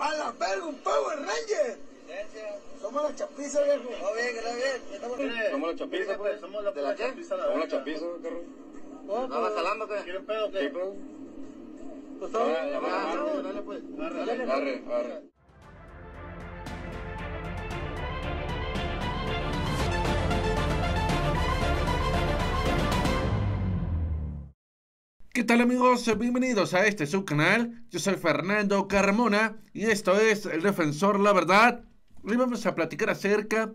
¡A la verga, un Power Ranger! Somos la chapiza, viejo. Todo bien, todo bien. Somos la chapiza, pues. pues. Somos la, ¿De la, chapiza, la Somos la chapiza, carro. Oh, no, ¿Estaba pues. jalando, qué? pedo, qué? ¿Qué pedo? Pues. pues todo. Dale, dale, pues. Arre, arre. arre. ¿Qué tal amigos? Bienvenidos a este su canal, Yo soy Fernando Carmona y esto es El Defensor La Verdad. Hoy vamos a platicar acerca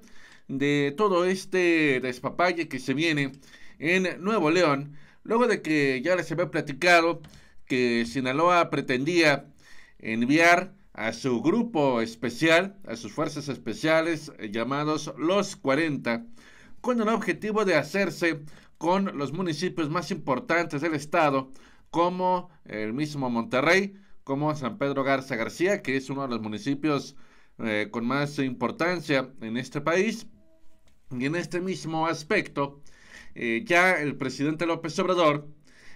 de todo este despapalle que se viene en Nuevo León. Luego de que ya les había platicado que Sinaloa pretendía enviar a su grupo especial, a sus fuerzas especiales eh, llamados los 40, con el objetivo de hacerse con los municipios más importantes del estado, como el mismo Monterrey, como San Pedro Garza García, que es uno de los municipios eh, con más importancia en este país. Y en este mismo aspecto, eh, ya el presidente López Obrador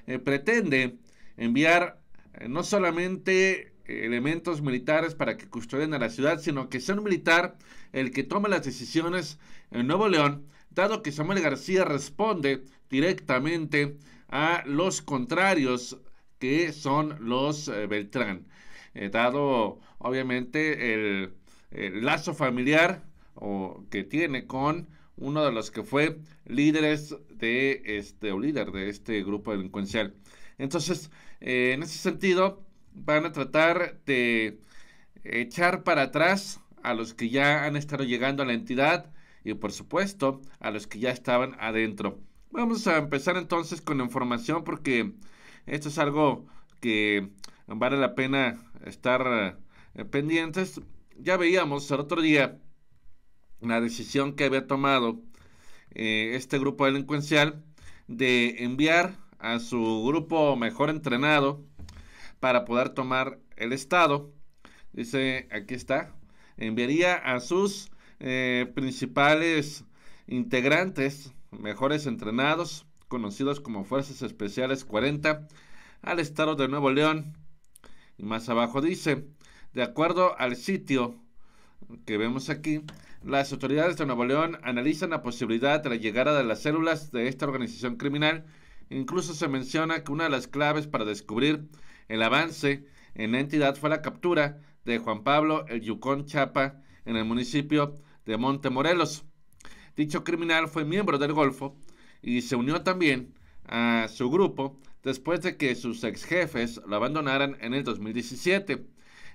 eh, pretende enviar no solamente elementos militares para que custodien a la ciudad, sino que sea un militar el que tome las decisiones en Nuevo León, dado que Samuel García responde directamente a los contrarios que son los eh, Beltrán. Eh, dado obviamente el, lazo familiar o, que tiene con uno de los que fue líderes de este o líder de este grupo delincuencial. Entonces, eh, en ese sentido, van a tratar de echar para atrás a los que ya han estado llegando a la entidad y por supuesto a los que ya estaban adentro. Vamos a empezar entonces con la información porque esto es algo que vale la pena estar eh, pendientes. Ya veíamos el otro día la decisión que había tomado eh, este grupo delincuencial de enviar a su grupo mejor entrenado para poder tomar el Estado. Dice, aquí está, enviaría a sus eh, principales integrantes mejores entrenados, conocidos como Fuerzas Especiales 40, al estado de Nuevo León. Y más abajo dice, de acuerdo al sitio que vemos aquí, las autoridades de Nuevo León analizan la posibilidad de la llegada de las células de esta organización criminal. Incluso se menciona que una de las claves para descubrir el avance en la entidad fue la captura de Juan Pablo el Yucón Chapa en el municipio de Monte Morelos Dicho criminal fue miembro del Golfo y se unió también a su grupo después de que sus ex jefes lo abandonaran en el 2017.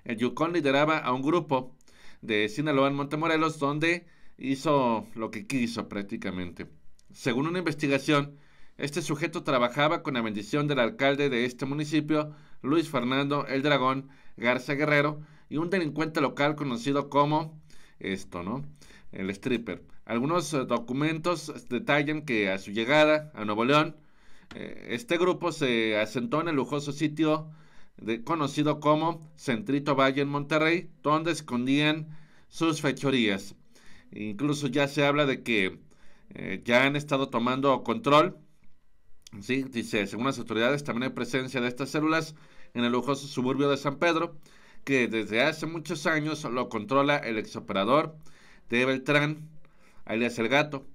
El Yukon lideraba a un grupo de Sinaloa en Montemorelos donde hizo lo que quiso prácticamente. Según una investigación, este sujeto trabajaba con la bendición del alcalde de este municipio, Luis Fernando El Dragón Garza Guerrero, y un delincuente local conocido como esto, ¿no? El stripper. Algunos eh, documentos este, detallan que a su llegada a Nuevo León, eh, este grupo se asentó en el lujoso sitio de, conocido como Centrito Valle en Monterrey, donde escondían sus fechorías. Incluso ya se habla de que eh, ya han estado tomando control. ¿sí? Dice, según las autoridades, también hay presencia de estas células en el lujoso suburbio de San Pedro, que desde hace muchos años lo controla el exoperador de Beltrán, alias el gato.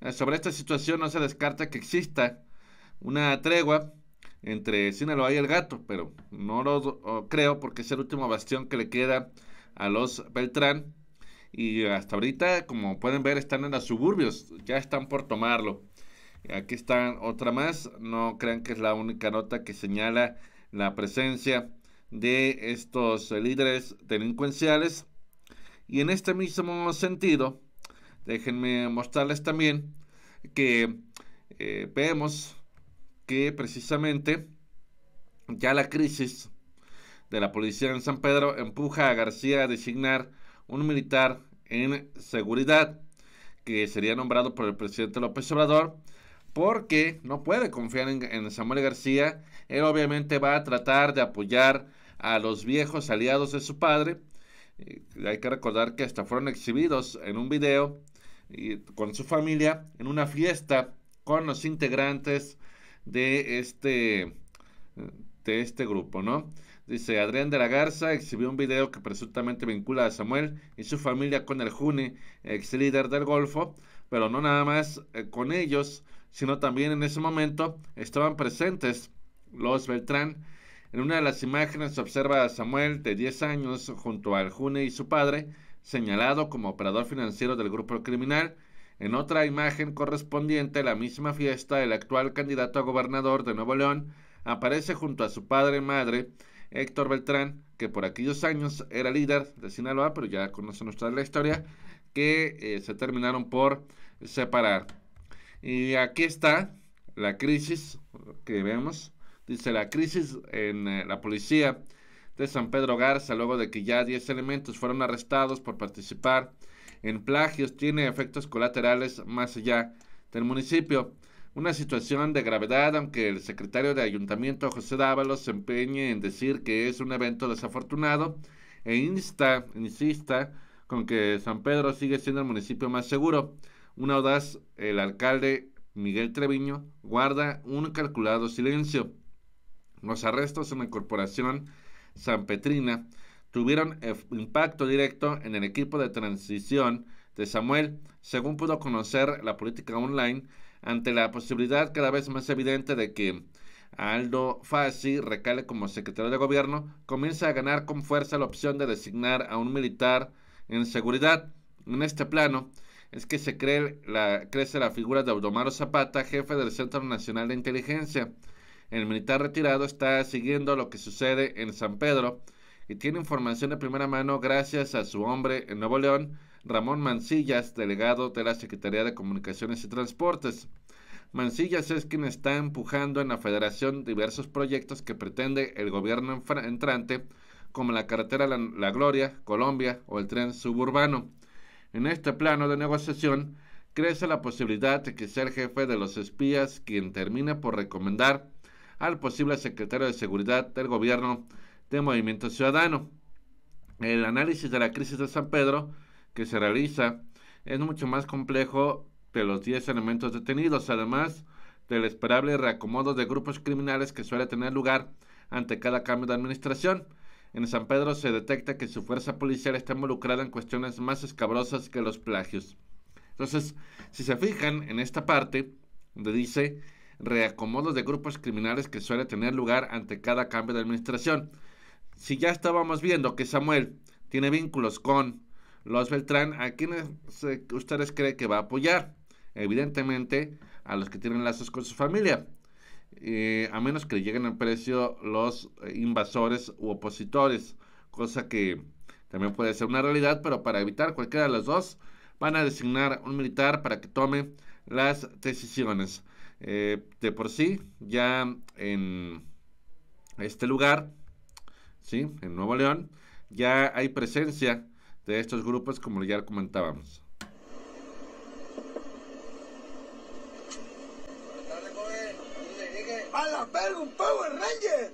Eh, sobre esta situación no se descarta que exista una tregua entre Sinaloa y el gato, pero no lo creo porque es el último bastión que le queda a los Beltrán. Y hasta ahorita, como pueden ver, están en los suburbios, ya están por tomarlo. Aquí está otra más, no crean que es la única nota que señala la presencia de estos líderes delincuenciales. Y en este mismo sentido, Déjenme mostrarles también que eh, vemos que precisamente ya la crisis de la policía en San Pedro empuja a García a designar un militar en seguridad que sería nombrado por el presidente López Obrador porque no puede confiar en, Samuel García. Él obviamente va a tratar de apoyar a los viejos aliados de su padre. Eh, hay que recordar que hasta fueron exhibidos en un video con su familia en una fiesta con los integrantes de este, de este grupo, ¿no? Dice Adrián de la Garza exhibió un video que presuntamente vincula a Samuel y su familia con el Juni, ex líder del Golfo, pero no nada más eh, con ellos, sino también en ese momento estaban presentes los Beltrán. En una de las imágenes se observa a Samuel de 10 años junto al June y su padre señalado como operador financiero del grupo criminal. En otra imagen correspondiente a la misma fiesta, el actual candidato a gobernador de Nuevo León aparece junto a su padre y madre, Héctor Beltrán, que por aquellos años era líder de Sinaloa, pero ya conocen ustedes la historia, que eh, se terminaron por separar. Y aquí está la crisis que vemos, dice la crisis en eh, la policía de San Pedro Garza, luego de que ya 10 elementos fueron arrestados por participar en plagios, tiene efectos colaterales más allá del municipio. Una situación de gravedad, aunque el secretario de Ayuntamiento José Dávalos se empeñe en decir que es un evento desafortunado e insista con que San Pedro sigue siendo el municipio más seguro. Un audaz, el alcalde Miguel Treviño, guarda un calculado silencio. Los arrestos en la corporación San Petrina tuvieron impacto directo en el equipo de transición de Samuel, según pudo conocer la política online, ante la posibilidad cada vez más evidente de que Aldo Fassi recale como secretario de gobierno, comienza a ganar con fuerza la opción de designar a un militar en seguridad. En este plano es que se cree la, crece la figura de Audomaro Zapata, jefe del Centro Nacional de Inteligencia, el militar retirado está siguiendo lo que sucede en San Pedro y tiene información de primera mano gracias a su hombre en Nuevo León, Ramón Mancillas, delegado de la Secretaría de Comunicaciones y Transportes. Mancillas es quien está empujando en la federación diversos proyectos que pretende el gobierno entrante, como la carretera La, Gloria, Colombia o el tren suburbano. En este plano de negociación, crece la posibilidad de que sea el jefe de los espías quien termine por recomendar al posible secretario de Seguridad del gobierno de Movimiento Ciudadano. El análisis de la crisis de San Pedro que se realiza es mucho más complejo de los 10 elementos detenidos, además del esperable reacomodo de grupos criminales que suele tener lugar ante cada cambio de administración. En San Pedro se detecta que su fuerza policial está involucrada en cuestiones más escabrosas que los plagios. Entonces, si se fijan en esta parte, donde dice reacomodos de grupos criminales que suele tener lugar ante cada cambio de administración. Si ya estábamos viendo que Samuel tiene vínculos con los Beltrán, ¿a quienes eh, ustedes creen que va a apoyar? Evidentemente a los que tienen lazos con su familia, eh, a menos que lleguen al precio los eh, invasores u opositores, cosa que también puede ser una realidad, pero para evitar cualquiera de los dos, van a designar un militar para que tome las decisiones. Eh, de por sí, ya en este lugar, ¿sí? en Nuevo León, ya hay presencia de estos grupos como ya comentábamos. Power Ranger!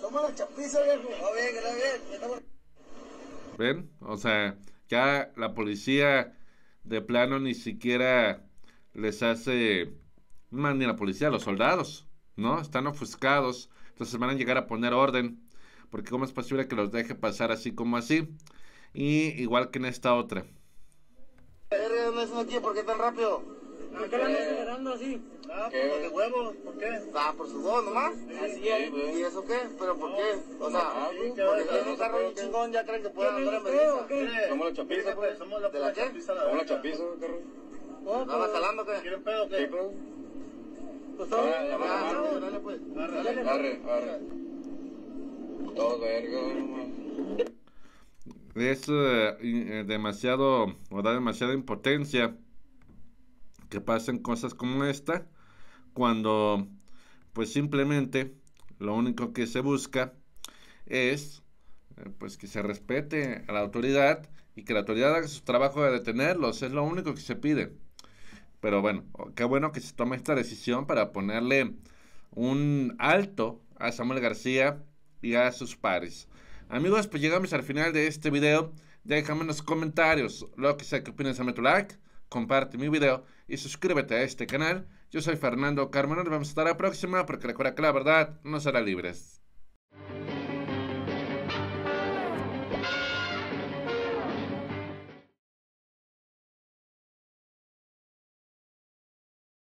Somos la chapiza, viejo. ¿Ven? O sea, ya la policía de plano ni siquiera les hace más ni la policía, los soldados, ¿no? Están ofuscados, entonces van a llegar a poner orden, porque ¿cómo es posible que los deje pasar así como así? Y igual que en esta otra. es aquí? ¿Por qué tan rápido? ¿Por qué la andan acelerando así? Ah, pues ¿Qué? ¿Por huevo? ¿Por qué? Ah, por su voz nomás. Así es. ¿Y eso qué? ¿Pero por qué? O sea, porque tiene un carro un chingón, ya creen que pueden andar en vergüenza. Somos la chapiza, pues. ¿Somos la chapiza? ¿Somos la chapiza, carro? ¿Nada más jalando, qué? ¿Quieren pedo o qué? es pues, pues. eh, demasiado o da demasiada impotencia que pasen cosas como esta cuando pues simplemente lo único que se busca es eh, pues que se respete a la autoridad y que la autoridad haga su trabajo de detenerlos es lo único que se pide pero bueno, oh, qué bueno que se tome esta decisión para ponerle un alto a Samuel García y a sus pares. Amigos, pues llegamos al final de este video. Déjame en los comentarios lo que sea que opinen. Dame tu like. Comparte mi video y suscríbete a este canal. Yo soy Fernando Carmona. Nos vemos hasta la próxima porque recuerda que la verdad no será libre.